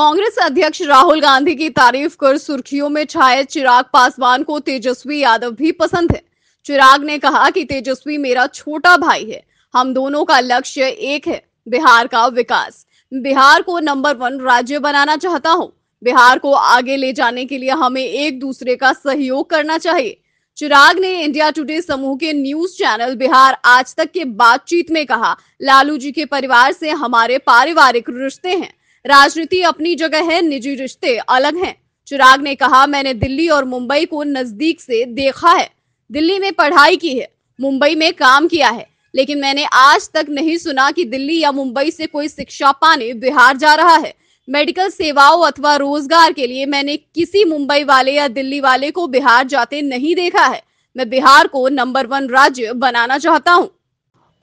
कांग्रेस अध्यक्ष राहुल गांधी की तारीफ कर सुर्खियों में छाए चिराग पासवान को तेजस्वी यादव भी पसंद है चिराग ने कहा कि तेजस्वी मेरा छोटा भाई है हम दोनों का लक्ष्य एक है बिहार का विकास बिहार को नंबर वन राज्य बनाना चाहता हूँ बिहार को आगे ले जाने के लिए हमें एक दूसरे का सहयोग करना चाहिए चिराग ने इंडिया टुडे समूह के न्यूज चैनल बिहार आज तक के बातचीत में कहा लालू जी के परिवार से हमारे पारिवारिक रिश्ते हैं राजनीति अपनी जगह है निजी रिश्ते अलग हैं चिराग ने कहा मैंने दिल्ली और मुंबई को नजदीक से देखा है दिल्ली में पढ़ाई की है मुंबई में काम किया है लेकिन मैंने आज तक नहीं सुना कि दिल्ली या मुंबई से कोई शिक्षा पाने बिहार जा रहा है मेडिकल सेवाओं अथवा रोजगार के लिए मैंने किसी मुंबई वाले या दिल्ली वाले को बिहार जाते नहीं देखा है मैं बिहार को नंबर वन राज्य बनाना चाहता हूँ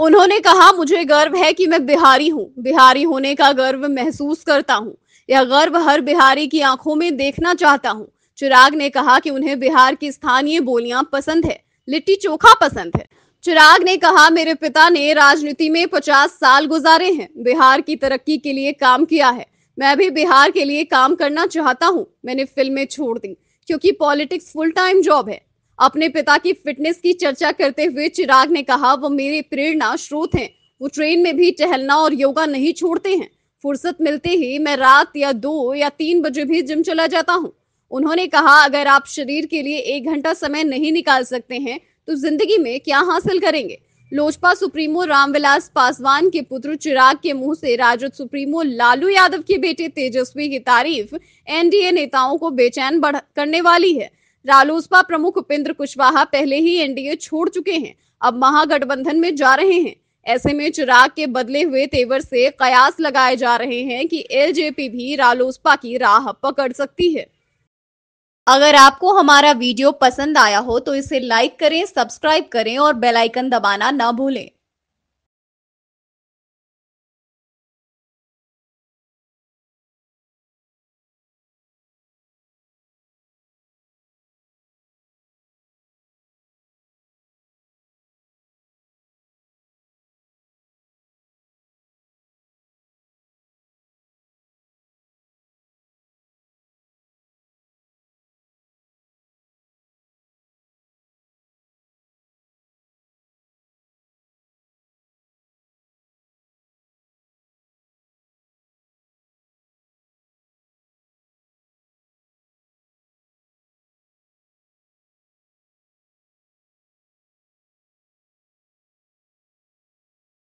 उन्होंने कहा मुझे गर्व है कि मैं बिहारी हूँ बिहारी होने का गर्व महसूस करता हूँ यह गर्व हर बिहारी की आंखों में देखना चाहता हूँ चिराग ने कहा कि उन्हें बिहार की स्थानीय बोलियां पसंद है लिट्टी चोखा पसंद है चिराग ने कहा मेरे पिता ने राजनीति में पचास साल गुजारे हैं बिहार की तरक्की के लिए काम किया है मैं भी बिहार के लिए काम करना चाहता हूँ मैंने फिल्में छोड़ दी क्योंकि पॉलिटिक्स फुल टाइम जॉब है अपने पिता की फिटनेस की चर्चा करते हुए चिराग ने कहा वो मेरे प्रेरणा स्रोत हैं वो ट्रेन में भी टहलना और योगा नहीं छोड़ते हैं फुर्सत मिलते ही मैं रात या दो या तीन बजे भी जिम चला जाता हूँ उन्होंने कहा अगर आप शरीर के लिए एक घंटा समय नहीं निकाल सकते हैं तो जिंदगी में क्या हासिल करेंगे लोजपा सुप्रीमो रामविलास पासवान के पुत्र चिराग के मुंह से राजद सुप्रीमो लालू यादव के बेटे तेजस्वी की तारीफ एनडीए नेताओं को बेचैन करने वाली है रालोसपा प्रमुख उपेंद्र कुशवाहा पहले ही एनडीए छोड़ चुके हैं अब महागठबंधन में जा रहे हैं ऐसे में चिराग के बदले हुए तेवर से कयास लगाए जा रहे हैं कि एलजेपी भी रालोसपा की राह पकड़ सकती है अगर आपको हमारा वीडियो पसंद आया हो तो इसे लाइक करें सब्सक्राइब करें और बेल आइकन दबाना ना भूलें